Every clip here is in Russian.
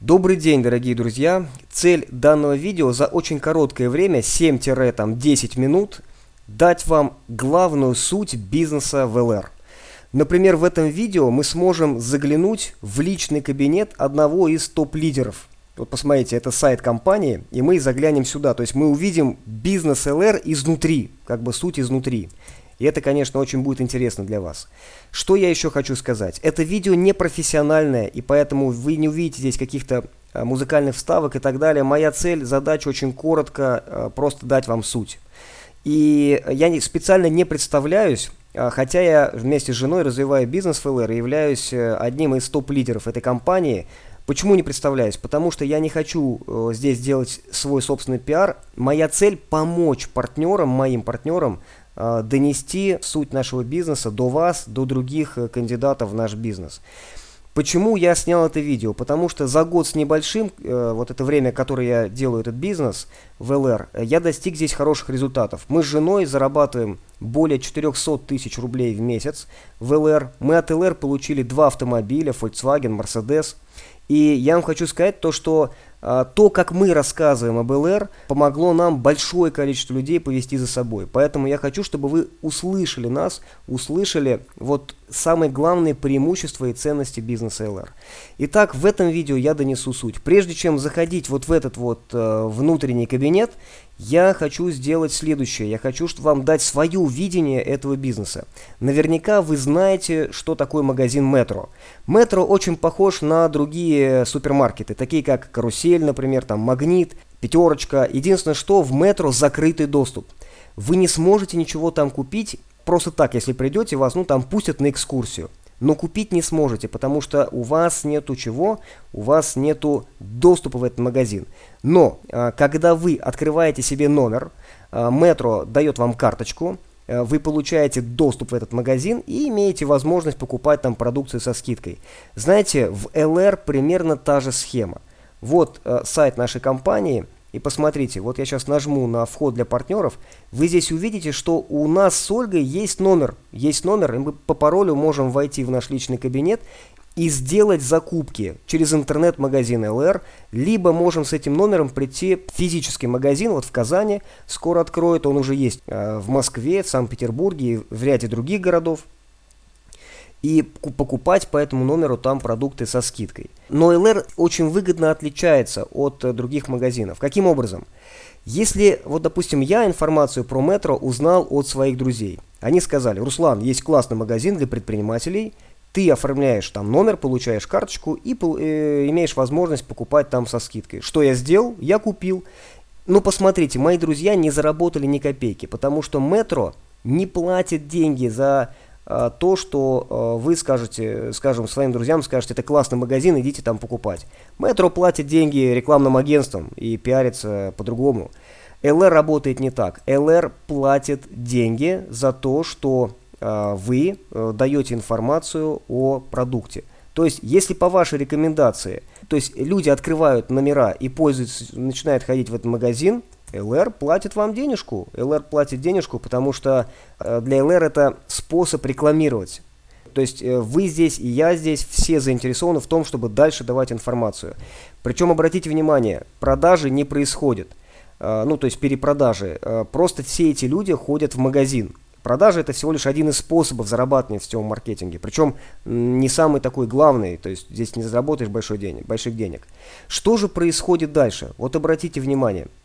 Добрый день, дорогие друзья! Цель данного видео за очень короткое время, 7-10 минут, дать вам главную суть бизнеса в ЛР. Например, в этом видео мы сможем заглянуть в личный кабинет одного из топ-лидеров. Вот посмотрите, это сайт компании, и мы заглянем сюда. То есть мы увидим бизнес ЛР изнутри, как бы суть изнутри. И это, конечно, очень будет интересно для вас. Что я еще хочу сказать? Это видео не профессиональное, и поэтому вы не увидите здесь каких-то э, музыкальных вставок и так далее. Моя цель, задача очень коротко, э, просто дать вам суть. И я специально не представляюсь, а, хотя я вместе с женой развиваю бизнес ФЛР и являюсь э, одним из топ-лидеров этой компании. Почему не представляюсь? Потому что я не хочу здесь делать свой собственный пиар. Моя цель – помочь партнерам, моим партнерам, Э, донести суть нашего бизнеса до вас, до других э, кандидатов в наш бизнес. Почему я снял это видео? Потому что за год с небольшим, э, вот это время, которое я делаю этот бизнес в ЛР, я достиг здесь хороших результатов. Мы с женой зарабатываем более 400 тысяч рублей в месяц в ЛР. Мы от ЛР получили два автомобиля, Volkswagen, Mercedes. И я вам хочу сказать то, что а, то, как мы рассказываем об ЛР, помогло нам большое количество людей повести за собой. Поэтому я хочу, чтобы вы услышали нас, услышали вот самые главные преимущества и ценности бизнеса ЛР. Итак, в этом видео я донесу суть. Прежде чем заходить вот в этот вот э, внутренний кабинет, я хочу сделать следующее. Я хочу вам дать свое видение этого бизнеса. Наверняка вы знаете, что такое магазин Метро. Метро очень похож на другие супермаркеты, такие как Карусель, например, там Магнит, Пятерочка. Единственное, что в Метро закрытый доступ. Вы не сможете ничего там купить просто так, если придете, вас ну там пустят на экскурсию но купить не сможете, потому что у вас нету чего, у вас нету доступа в этот магазин. Но а, когда вы открываете себе номер, а, метро дает вам карточку, а, вы получаете доступ в этот магазин и имеете возможность покупать там продукцию со скидкой. Знаете, в LR примерно та же схема. Вот сайт нашей компании – и посмотрите, вот я сейчас нажму на вход для партнеров, вы здесь увидите, что у нас с Ольгой есть номер. Есть номер, и мы по паролю можем войти в наш личный кабинет и сделать закупки через интернет-магазин LR, либо можем с этим номером прийти в физический магазин, вот в Казани, скоро откроют, он уже есть э, в Москве, в Санкт-Петербурге и в ряде других городов и покупать по этому номеру там продукты со скидкой. Но ЛР очень выгодно отличается от э, других магазинов. Каким образом? Если, вот допустим, я информацию про метро узнал от своих друзей. Они сказали, Руслан, есть классный магазин для предпринимателей, ты оформляешь там номер, получаешь карточку и э, имеешь возможность покупать там со скидкой. Что я сделал? Я купил. Но посмотрите, мои друзья не заработали ни копейки, потому что метро не платит деньги за Э, то, что э, вы скажете, скажем, своим друзьям, скажете, это классный магазин, идите там покупать. Метро платит деньги рекламным агентствам и пиарится по-другому. ЛР работает не так. ЛР платит деньги за то, что э, вы даете информацию о продукте. То есть, если по вашей рекомендации, то есть люди открывают номера и пользуются, начинают ходить в этот магазин, ЛР платит вам денежку. ЛР платит денежку, потому что э, для ЛР это способ рекламировать. То есть э, вы здесь и я здесь, все заинтересованы в том, чтобы дальше давать информацию. Причем обратите внимание, продажи не происходят, э, Ну, то есть перепродажи. Просто все эти люди ходят в магазин. Продажи – это всего лишь один из способов зарабатывания в сетевом маркетинге. Причем не самый такой главный, то есть здесь не заработаешь большой денег, больших денег. Что же происходит дальше? Вот обратите внимание –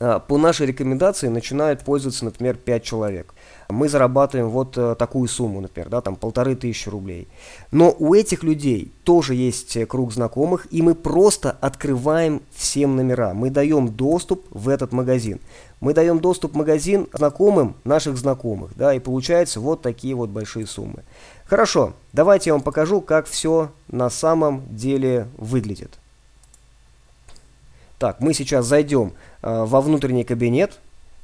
Э, по нашей рекомендации начинают пользоваться, например, 5 человек. Мы зарабатываем вот э, такую сумму, например, да, там полторы тысячи рублей. Но у этих людей тоже есть э, круг знакомых, и мы просто открываем всем номера. Мы даем доступ в этот магазин. Мы даем доступ в магазин знакомым наших знакомых, да, и получается вот такие вот большие суммы. Хорошо, давайте я вам покажу, как все на самом деле выглядит. Так, мы сейчас зайдем э, во внутренний кабинет.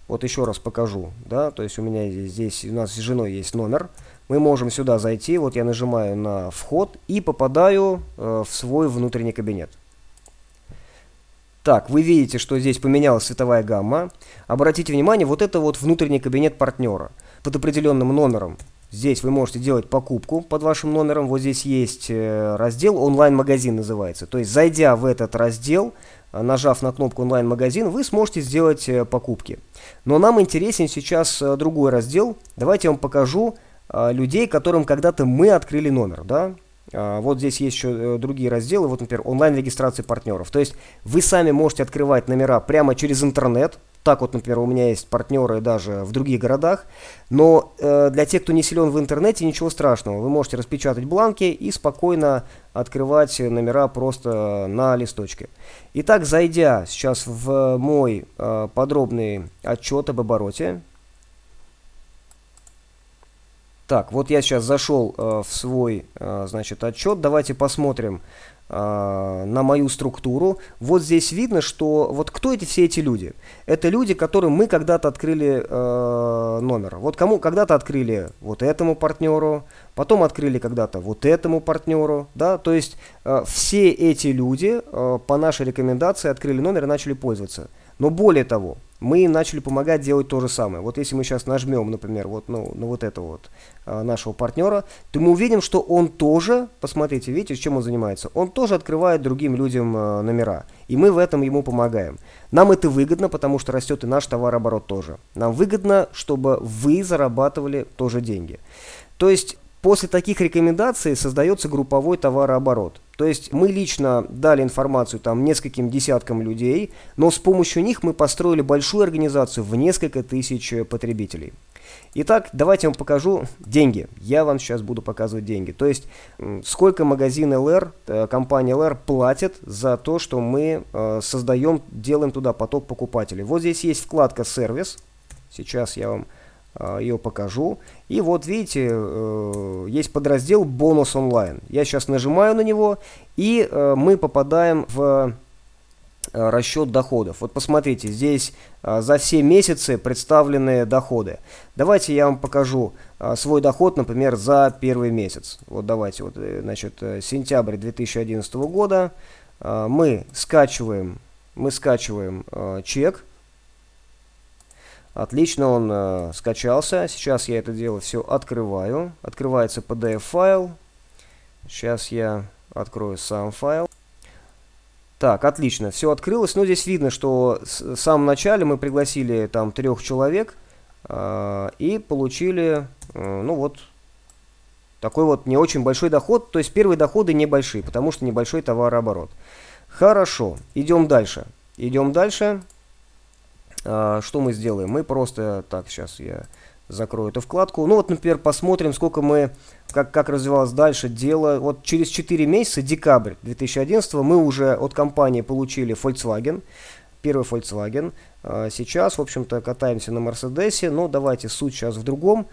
Вот еще раз покажу, да, то есть у меня здесь, у нас с женой есть номер. Мы можем сюда зайти, вот я нажимаю на вход и попадаю э, в свой внутренний кабинет. Так, вы видите, что здесь поменялась цветовая гамма. Обратите внимание, вот это вот внутренний кабинет партнера под определенным номером. Здесь вы можете делать покупку под вашим номером. Вот здесь есть э, раздел «Онлайн-магазин» называется. То есть, зайдя в этот раздел, Э, нажав на кнопку онлайн-магазин, вы сможете сделать э, покупки. Но нам интересен сейчас э, другой раздел. Давайте я вам покажу людей, которым когда-то мы открыли номер. Да? А, вот здесь есть еще другие разделы, вот, например, онлайн регистрация партнеров. То есть вы сами можете открывать номера прямо через интернет, так вот, например, у меня есть партнеры даже в других городах, но э, для тех, кто не силен в интернете, ничего страшного. Вы можете распечатать бланки и спокойно открывать номера просто на листочке. Итак, зайдя сейчас в мой э, подробный отчет об обороте. Так, вот я сейчас зашел э, в свой, э, значит, отчет. Давайте посмотрим, а, на мою структуру. Вот здесь видно, что вот кто эти все эти люди? Это люди, которым мы когда-то открыли э, номер. Вот кому когда-то открыли вот этому партнеру, потом открыли когда-то вот этому партнеру, да, то есть э, все эти люди э, по нашей рекомендации открыли номер и начали пользоваться. Но более того, мы начали помогать делать то же самое. Вот если мы сейчас нажмем, например, вот ну, на вот этого вот а, нашего партнера, то мы увидим, что он тоже, посмотрите, видите, чем он занимается, он тоже открывает другим людям а, номера, и мы в этом ему помогаем. Нам это выгодно, потому что растет и наш товарооборот тоже. Нам выгодно, чтобы вы зарабатывали тоже деньги. То есть После таких рекомендаций создается групповой товарооборот. То есть мы лично дали информацию там нескольким десяткам людей, но с помощью них мы построили большую организацию в несколько тысяч потребителей. Итак, давайте я вам покажу деньги. Я вам сейчас буду показывать деньги. То есть, сколько магазин LR, э, компания LR платит за то, что мы э, создаем, делаем туда поток покупателей. Вот здесь есть вкладка «Сервис». Сейчас я вам Э, ее покажу. И вот видите, э, есть подраздел «Бонус онлайн». Я сейчас нажимаю на него, и э, мы попадаем в расчет доходов. Вот посмотрите, здесь за все месяцы представлены доходы. Давайте я вам покажу свой доход, например, за первый месяц. Вот давайте, вот, значит, сентябрь 2011 года мы скачиваем, мы скачиваем чек, Отлично он э, скачался. Сейчас я это дело все открываю. Открывается PDF-файл. Сейчас я открою сам файл. Так, отлично, все открылось. Но ну, здесь видно, что в самом начале мы пригласили там трех человек э, и получили, э, ну вот, такой вот не очень большой доход. То есть первые доходы небольшие, потому что небольшой товарооборот. Хорошо, идем дальше. Идем дальше. А, что мы сделаем? Мы просто, так, сейчас я закрою эту вкладку. Ну вот, например, посмотрим, сколько мы, как, как развивалось дальше дело. Вот через 4 месяца, декабрь 2011, мы уже от компании получили Volkswagen, первый Volkswagen. А, сейчас, в общем-то, катаемся на Мерседесе, но ну, давайте суть сейчас в другом.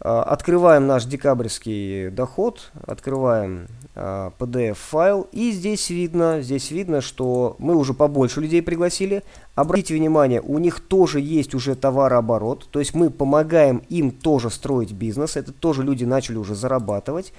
А, открываем наш декабрьский доход, открываем Э, PDF-файл. И здесь видно, здесь видно, что мы уже побольше людей пригласили. Обратите внимание, у них тоже есть уже товарооборот, то есть мы помогаем им тоже строить бизнес, это тоже люди начали уже зарабатывать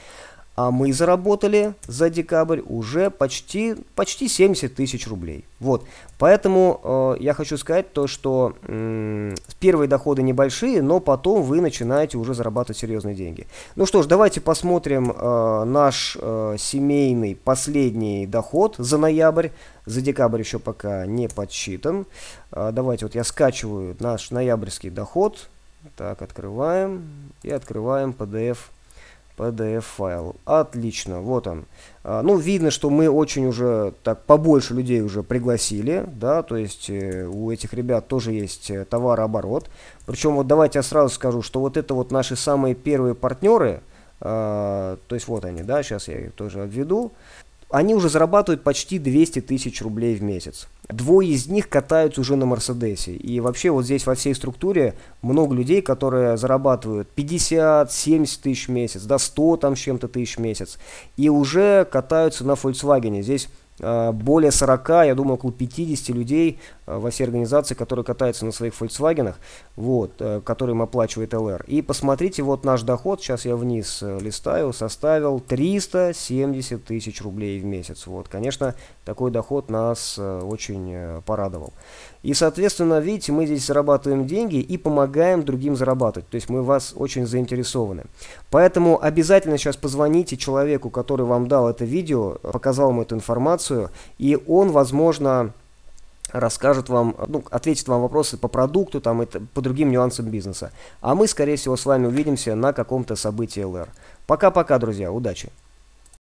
а мы заработали за декабрь уже почти, почти 70 тысяч рублей. Вот. Поэтому э, я хочу сказать то, что э, первые доходы небольшие, но потом вы начинаете уже зарабатывать серьезные деньги. Ну что ж, давайте посмотрим э, наш э, семейный последний доход за ноябрь. За декабрь еще пока не подсчитан. Э, давайте вот я скачиваю наш ноябрьский доход. Так, открываем и открываем PDF PDF-файл. Отлично, вот он. А, ну, видно, что мы очень уже, так, побольше людей уже пригласили, да, то есть э, у этих ребят тоже есть э, товарооборот. Причем вот давайте я сразу скажу, что вот это вот наши самые первые партнеры, э, то есть вот они, да, сейчас я их тоже обведу они уже зарабатывают почти 200 тысяч рублей в месяц. Двое из них катаются уже на Мерседесе. И вообще вот здесь во всей структуре много людей, которые зарабатывают 50-70 тысяч в месяц, да, 100 там с чем-то тысяч в месяц. И уже катаются на Volkswagen. Здесь Э, более 40, я думаю, около 50 людей э, во всей организации, которые катаются на своих Volkswagen, вот, э, которые им оплачивает ЛР. И посмотрите, вот наш доход, сейчас я вниз листаю, составил 370 тысяч рублей в месяц. Вот, конечно, такой доход нас очень порадовал. И, соответственно, видите, мы здесь зарабатываем деньги и помогаем другим зарабатывать. То есть мы вас очень заинтересованы. Поэтому обязательно сейчас позвоните человеку, который вам дал это видео, показал вам эту информацию, и он, возможно, расскажет вам, ну, ответит вам вопросы по продукту, там, это, по другим нюансам бизнеса. А мы, скорее всего, с вами увидимся на каком-то событии ЛР. Пока-пока, друзья, удачи!